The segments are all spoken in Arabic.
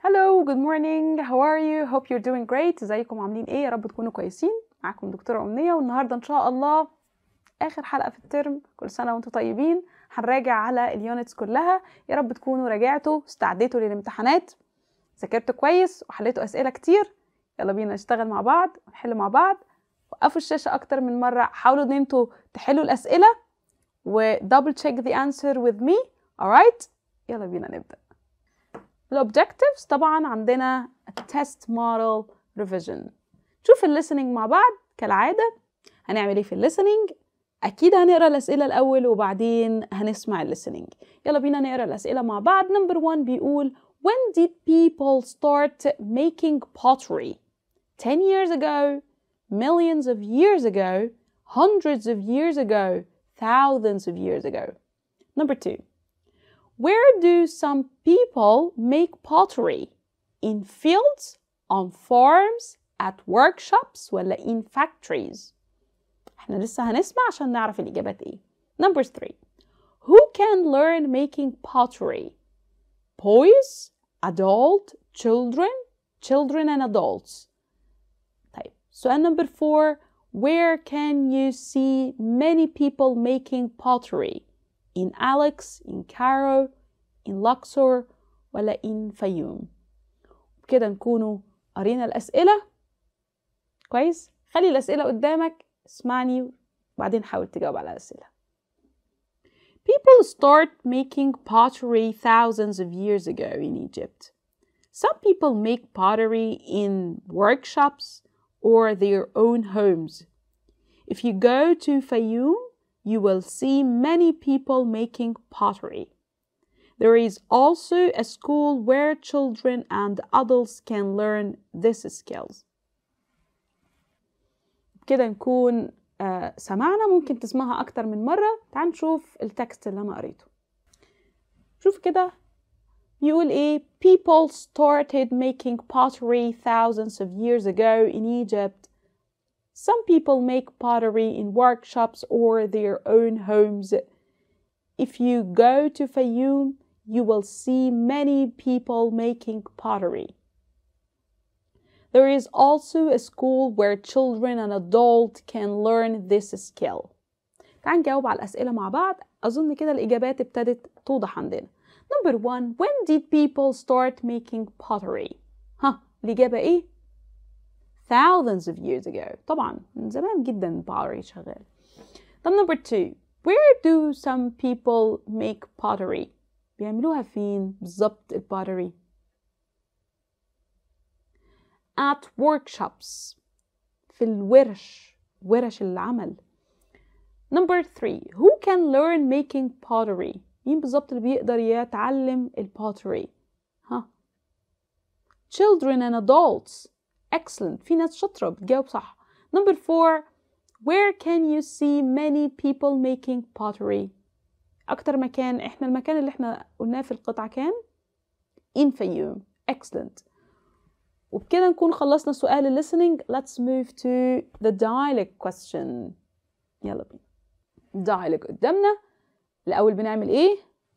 هلو جود مورنينج هاو ار يو هوب يو دوينج جريت ازيكم عاملين ايه يا رب تكونوا كويسين معاكم دكتوره امنيه والنهارده ان شاء الله اخر حلقه في الترم كل سنه وانتم طيبين هنراجع على اليونتس كلها يا رب تكونوا راجعتوا استعديتوا للامتحانات ذاكرتوا كويس وحليتوا اسئله كتير يلا بينا نشتغل مع بعض ونحل مع بعض وقفوا الشاشه اكتر من مره حاولوا ان انتوا تحلوا الاسئله و double check the answer with me alright يلا بينا نبدأ The الobjectives طبعا عندنا test model revision شوف الليسننج مع بعض كالعادة هنعمل ايه في listening. اكيد هنقرا الاسئله الاول وبعدين هنسمع الليسننج يلا بينا نقرا الاسئله مع بعض Number 1 بيقول when did people start making pottery 10 years ago millions of years ago hundreds of years ago thousands of years ago number 2 where do some people make pottery? In fields, on farms, at workshops ولا in factories؟ احنا لسه هنسمع عشان نعرف الإجابات إيه. Number three. Who can learn making pottery? Boys, adult, children, children and adults. طيب سؤال number four. Where can you see many people making pottery? in Alex, in Cairo, in Luxor ولا in Fayoum بكده نكونوا قرينا الأسئلة كويس خلي الأسئلة قدامك اسمعني وبعدين حاول تجاوب على الأسئلة People start making pottery thousands of years ago in Egypt. Some people make pottery in workshops or their own homes. If you go to Fayoum, you will see many people making pottery. There is also a school where children and adults can learn these skills. كده نكون سمعنا ممكن تسمعها أكتر من مرة تعال نشوف التكست اللي أنا قريته شوف كده يقول إيه People started making pottery thousands of years ago in Egypt some people make pottery in workshops or their own homes. If you go to Fayoum, you will see many people making pottery. There is also a school where children and adults can learn this skill. تعال نجاوب على الأسئلة مع بعض أظن كده الإجابات ابتدت توضح عندنا Number one, when did people start making pottery? ها الإجابة إيه؟ thousands of years ago طبعا من زمان جدا pottery شغال طب number two where do some people make pottery بيعملوها فين ال pottery at workshops في الورش ورش العمل number three who can learn making pottery مين بالظبط اللي بيقدر يتعلم البوتري ها huh. children and adults excellent في ناس شاطرة بتجاوب صح number four where can you see many people making pottery أكتر مكان إحنا المكان اللي إحنا قلناه في القطعة كان in Fayoum excellent وبكده نكون خلصنا سؤال listening let's move to the dialogue question يلا بينا dialogue قدامنا الأول بنعمل إيه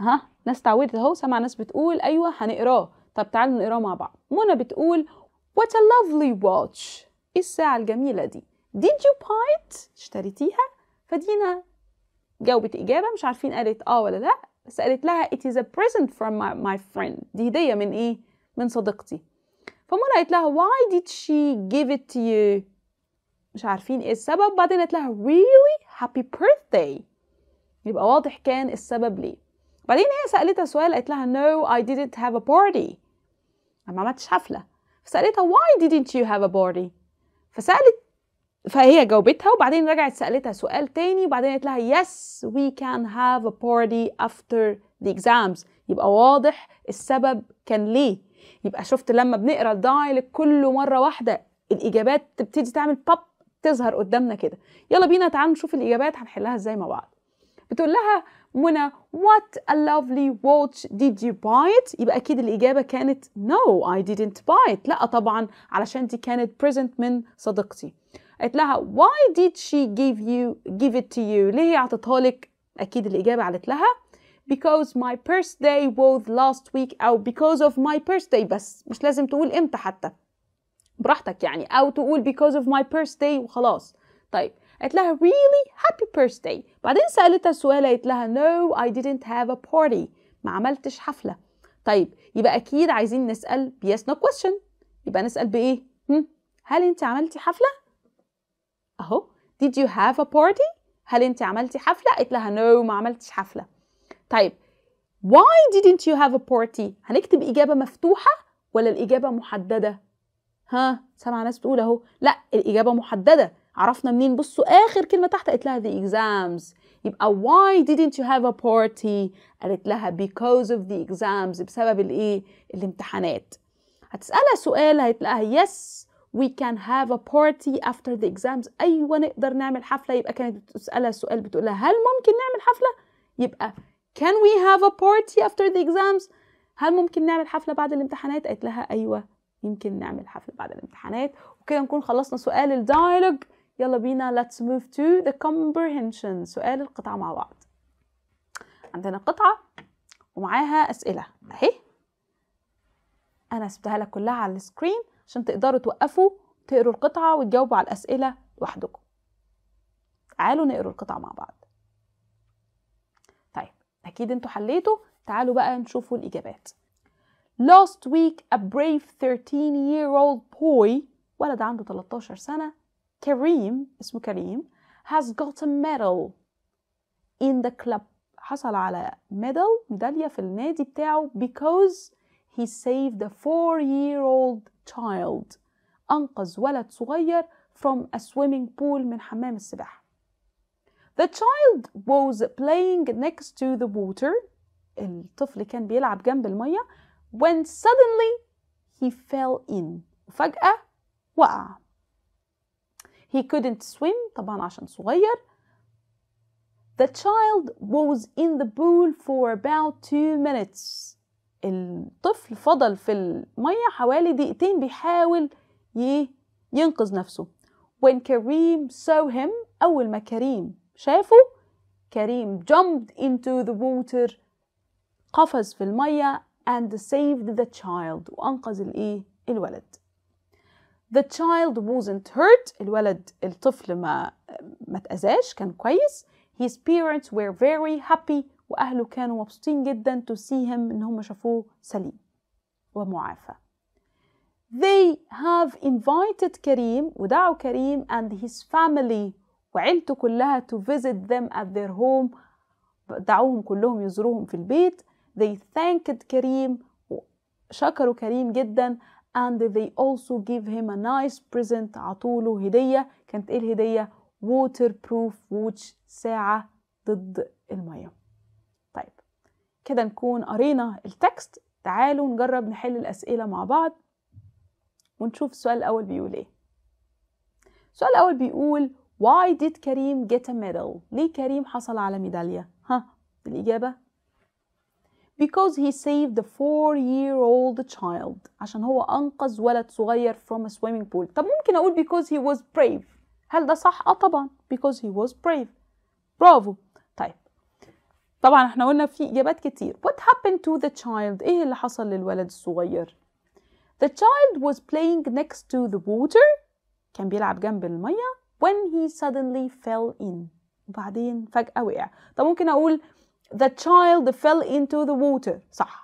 ها ناس تعودت أهو سمع ناس بتقول أيوه هنقراه طب تعالوا نقراه مع بعض منى بتقول What a lovely watch. إيه الساعة الجميلة دي. Did you buy it? اشتريتيها؟ فدينا جاوبت إجابة مش عارفين قالت آه ولا لأ بس قالت لها it is a present from my, my friend دي هدية من إيه؟ من صديقتي فمرة قالت لها why did she give it to you؟ مش عارفين إيه السبب بعدين قالت لها really happy birthday يبقى واضح كان السبب ليه بعدين هي سألتها سؤال قالت لها no I didn't have a party أنا ما عملتش حفلة فسالتها why didn't you have a party فسالت فهي جاوبتها وبعدين رجعت سالتها سؤال تاني وبعدين قالت لها yes we can have a party after the exams يبقى واضح السبب كان ليه يبقى شفت لما بنقرا الدايلوج كله مره واحده الاجابات تبتدي تعمل باب تظهر قدامنا كده يلا بينا تعالوا نشوف الاجابات هنحلها ازاي مع بعض بتقول لها منى what a lovely watch did you buy it يبقى أكيد الإجابة كانت no I didn't buy it لا طبعا علشان دي كانت present من صديقتي قالت لها why did she give you give it to you ليه هي عطتها لك أكيد الإجابة قالت لها because my birthday was last week أو because of my birthday بس مش لازم تقول إمتى حتى براحتك يعني أو تقول because of my birthday وخلاص طيب قالت لها really happy birthday بعدين سألتها سؤال قالت لها no I didn't have a party ما عملتش حفلة طيب يبقى أكيد عايزين نسأل yes no question يبقى نسأل بإيه هم؟ هل أنت عملتي حفلة أهو did you have a party هل أنت عملتي حفلة قالت لها no ما عملتش حفلة طيب why didn't you have a party هنكتب إجابة مفتوحة ولا الإجابة محددة ها سامعة ناس بتقول أهو لا الإجابة محددة عرفنا منين بصوا اخر كلمه تحت قالت لها the exams يبقى why didn't you have a party قالت لها because of the exams بسبب الايه الامتحانات هتسالها سؤال هتلاقيها yes we can have a party after the exams ايوه نقدر نعمل حفله يبقى كانت بتسالها سؤال بتقول لها هل ممكن نعمل حفله يبقى can we have a party after the exams هل ممكن نعمل حفله بعد الامتحانات قالت لها ايوه يمكن نعمل حفله بعد الامتحانات وكده نكون خلصنا سؤال الدايلوج يلا بينا let's move to the comprehension سؤال القطعة مع بعض عندنا قطعة ومعاها أسئلة أهي أنا سبتها لك كلها على السكرين عشان تقدروا توقفوا تقروا القطعة وتجاوبوا على الأسئلة لوحدكم تعالوا نقروا القطعة مع بعض طيب أكيد أنتوا حليتوا تعالوا بقى نشوفوا الإجابات Last week a brave 13 year old boy ولد عنده 13 سنة كريم اسمه كريم has got a medal in the club حصل على medal ميدالية في النادي بتاعه because he saved a four year old child أنقذ ولد صغير from a swimming pool من حمام السباحة The child was playing next to the water الطفل كان بيلعب جنب المية when suddenly he fell in فجأة وقع He couldn't swim طبعا عشان صغير. The child was in the pool for about two minutes. الطفل فضل في المية حوالي دقيقتين بيحاول ينقذ نفسه. When Kareem saw him أول ما كريم شافه كريم jumped into the water قفز في المية and saved the child وأنقذ الإيه الولد The child wasn't hurt الولد الطفل ما ما اتأذاش كان كويس His parents were very happy وأهله كانوا مبسوطين جدا to see him إن هم شافوه سليم ومعافى They have invited كريم ودعوا كريم and his family وعيلته كلها to visit them at their home دعوهم كلهم يزوروهم في البيت They thanked كريم شكروا كريم جدا and they also give him a nice present عطوله هدية كانت ايه الهدية waterproof watch ساعة ضد المية طيب كده نكون قرينا التكست تعالوا نجرب نحل الأسئلة مع بعض ونشوف السؤال الأول بيقول ايه السؤال الأول بيقول Why did كريم get a medal؟ ليه كريم حصل على ميدالية؟ ها الإجابة because he saved the four year old child عشان هو أنقذ ولد صغير from a swimming pool طب ممكن أقول because he was brave هل ده صح؟ آه طبعا because he was brave برافو طيب طبعا احنا قلنا في إجابات كتير what happened to the child إيه اللي حصل للولد الصغير the child was playing next to the water كان بيلعب جنب المية when he suddenly fell in وبعدين فجأة وقع طب ممكن أقول the child fell into the water صح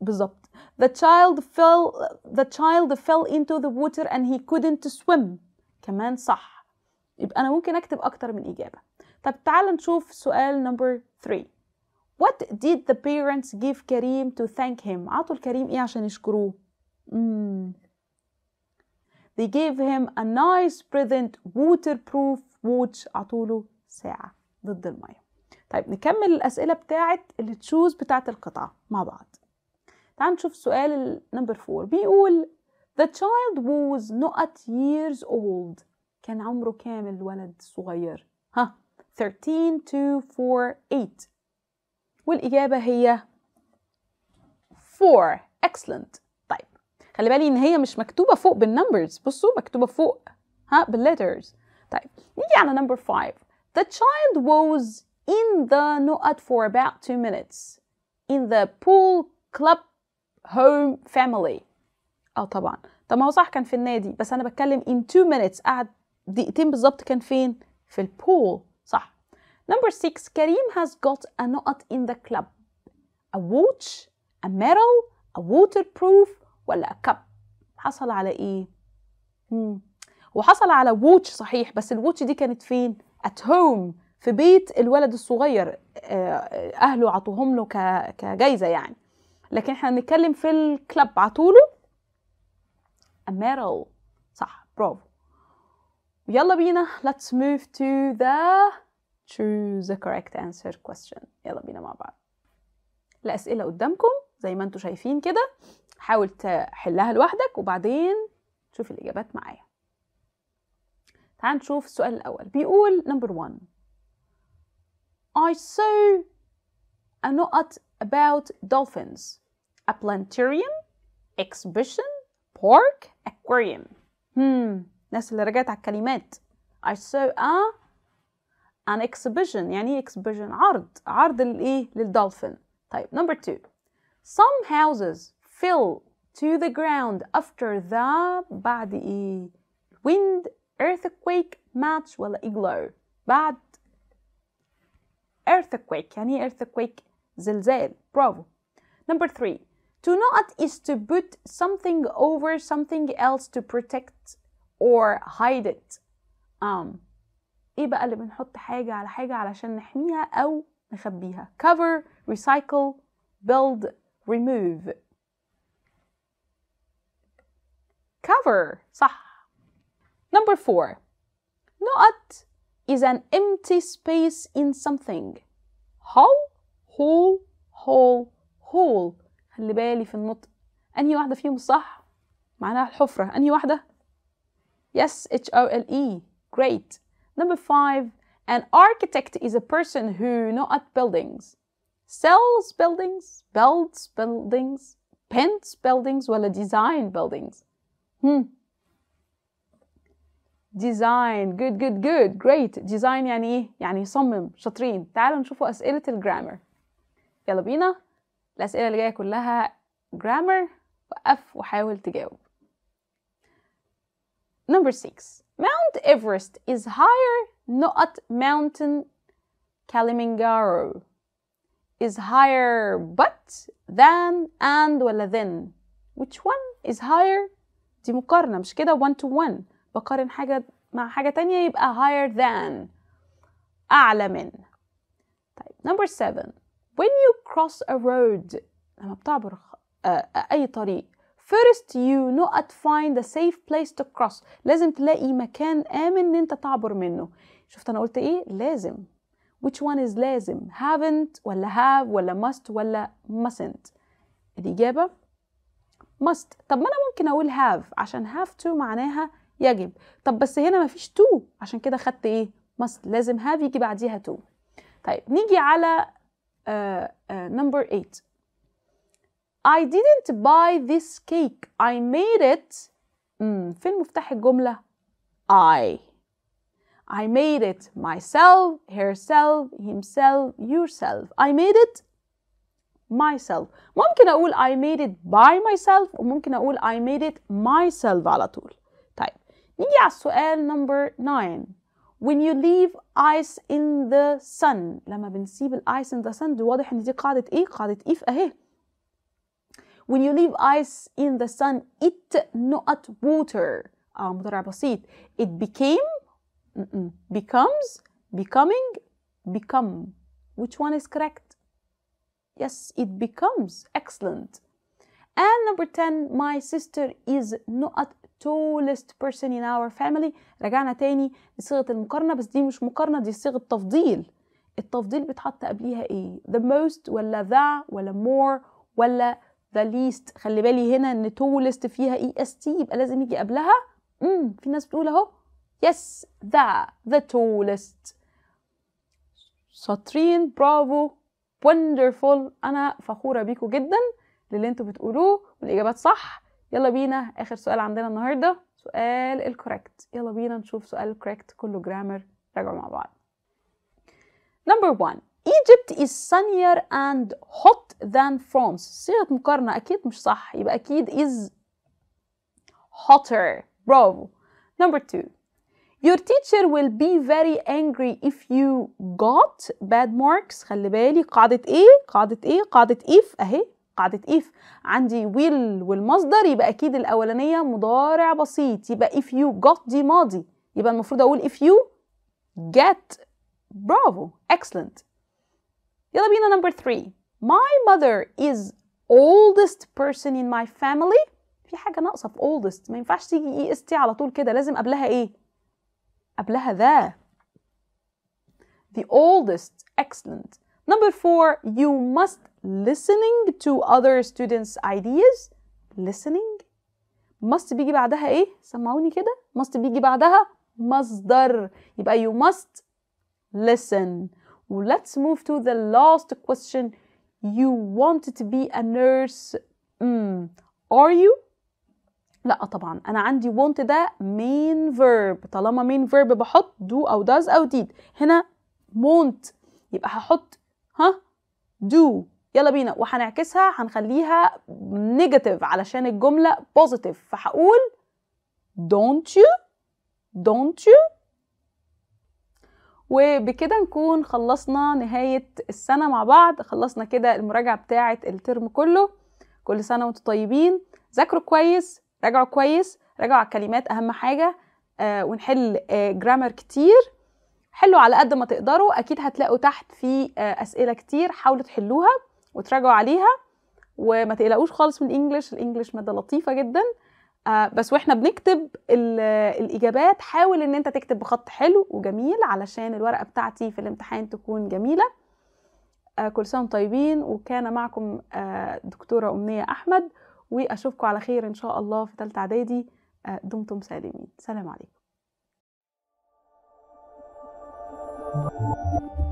بالظبط The child fell the child fell into the water and he couldn't swim كمان صح يبقى أنا ممكن أكتب أكتر من إجابة طب تعال نشوف سؤال number 3 What did the parents give Kareem to thank him? عطوا لكريم إيه عشان يشكروه؟ They gave him a nice present waterproof watch عطوله ساعة ضد المية طيب نكمل الأسئلة بتاعة التشوز بتاعة القطعة مع بعض تعال نشوف سؤال نمبر 4 بيقول The child was not years old كان عمره كام الولد الصغير؟ ها 13 to 4 8 والإجابة هي 4 excellent طيب خلي بالي إن هي مش مكتوبة فوق بالنمبرز بصوا مكتوبة فوق ها بالليترز طيب نيجي على نمبر 5 The child was in the nu'at for about two minutes. In the pool, club, home, family. اه طبعا طب ما هو صح كان في النادي بس انا بتكلم in two minutes قعد دقيقتين بالظبط كان فين؟ في البول صح. Number six Karim has got a nu'at in the club. A watch, a medal, a waterproof ولا a cup. حصل على ايه؟ مم. وحصل على watch صحيح بس الووتش دي كانت فين؟ at home في بيت الولد الصغير آه، آه، اهله عطوهم له كجايزه يعني لكن احنا بنتكلم في الكلاب عطوله اميرل صح برافو يلا بينا let's move to the choose the correct answer question يلا بينا مع بعض الأسئلة قدامكم زي ما انتوا شايفين كده حاول تحلها لوحدك وبعدين تشوف الإجابات معايا تعال نشوف السؤال الأول بيقول number one I saw a note about dolphins, a planetarium, exhibition, park, aquarium. Hmm, ناس اللي رجعت على الكلمات. I saw a an exhibition يعني exhibition عرض عرض للايه للدولفين طيب number two some houses fell to the ground after the بعد ايه wind earthquake match ولا igloo بعد earthquake يعني earthquake زلزال برافو number three to not is to put something over something else to protect or hide it um ايه بقى اللي بنحط حاجة على حاجة علشان نحميها أو نخبيها cover recycle build remove cover صح number four not is an empty space in something hole hole hole hole خلي بالي في النطق انهي واحده فيهم صح معناها الحفره انهي واحده yes h o l e great number 5 an architect is a person who not at buildings sells buildings builds buildings paints buildings ولا design buildings hmm design good good good great design يعني ايه يعني يصمم شاطرين تعالوا نشوفوا اسئله الجرامر يلا بينا الاسئله اللي جايه كلها جرامر وقف وحاول تجاوب number 6 Mount Everest is higher not mountain Kilimanjaro is higher but than and ولا then which one is higher دي مقارنة مش كده one to one بقارن حاجة مع حاجة تانية يبقى higher than أعلى من طيب number seven when you cross a road لما بتعبر آه، آه، أي طريق first you know at find a safe place to cross لازم تلاقي مكان آمن إن أنت تعبر منه شفت أنا قلت إيه لازم which one is لازم haven't ولا have ولا must ولا mustn't الإجابة must طب ما أنا ممكن أقول have عشان have to معناها يجب طب بس هنا مفيش تو عشان كده خدت ايه must لازم هاف يجي بعديها تو طيب نيجي على نمبر uh, 8 uh, I didn't buy this cake I made it mm, فين مفتاح الجملة I I made it myself herself himself yourself I made it myself ممكن أقول I made it by myself وممكن أقول I made it myself على طول طيب Yes, على السؤال نمبر 9 when you leave ice in the sun لما بنسيب الايس in the sun دي واضح ان دي قاعدة ايه قاعدة if اهي when you leave ice in the sun it not water اه مضارع بسيط it became becomes becoming become which one is correct yes it becomes excellent and number 10 my sister is not tallest person in our family رجعنا تاني لصيغة المقارنة بس دي مش مقارنة دي صيغة تفضيل التفضيل بيتحط قبليها ايه the most ولا the ولا more ولا the least خلي بالي هنا ان tallest فيها اي اس تي يبقى لازم يجي قبلها امم في ناس بتقول اهو yes the the tallest شاطرين برافو wonderful انا فخورة بيكم جدا للي انتوا بتقولوه والاجابات صح يلا بينا اخر سؤال عندنا النهارده سؤال الكوريكت يلا بينا نشوف سؤال الكوريكت كله جرامر راجعوا مع بعض نمبر 1 Egypt is sunnier and hot than France صيغة مقارنة أكيد مش صح يبقى أكيد is hotter برافو Number 2 Your teacher will be very angry if you got bad marks خلي بالي قاعدة إيه قاعدة إيه قاعدة if أهي قاعدة if عندي will والمصدر يبقى أكيد الأولانية مضارع بسيط يبقى if you got دي ماضي يبقى المفروض أقول if you get برافو excellent يلا بينا number three my mother is oldest person in my family في حاجة ناقصة في oldest ما ينفعش تيجي اي اس تي على طول كده لازم قبلها ايه؟ قبلها ذا the oldest excellent number four you must listening to other students ideas listening must بيجي بعدها ايه سمعوني كده must بيجي بعدها مصدر يبقى you must listen let's move to the last question you wanted to be a nurse mm. are you لا طبعا انا عندي want ده main verb طالما main verb بحط do او does او did هنا want يبقى هحط ها do يلا بينا وهنعكسها هنخليها نيجاتيف علشان الجملة بوزيتيف فهقول don't you don't you وبكده نكون خلصنا نهاية السنة مع بعض خلصنا كده المراجعة بتاعة الترم كله كل سنة وانتم طيبين ذاكروا كويس راجعوا كويس راجعوا على الكلمات أهم حاجة آه ونحل آه جرامر كتير حلوا على قد ما تقدروا أكيد هتلاقوا تحت في آه أسئلة كتير حاولوا تحلوها وتراجعوا عليها وما تقلقوش خالص من الانجليش الانجليش ماده لطيفه جدا آه بس واحنا بنكتب الاجابات حاول ان انت تكتب بخط حلو وجميل علشان الورقه بتاعتي في الامتحان تكون جميله آه كل سنه طيبين وكان معكم آه دكتوره امنيه احمد واشوفكم على خير ان شاء الله في ثالثه اعدادي آه، دمتم سالمين سلام عليكم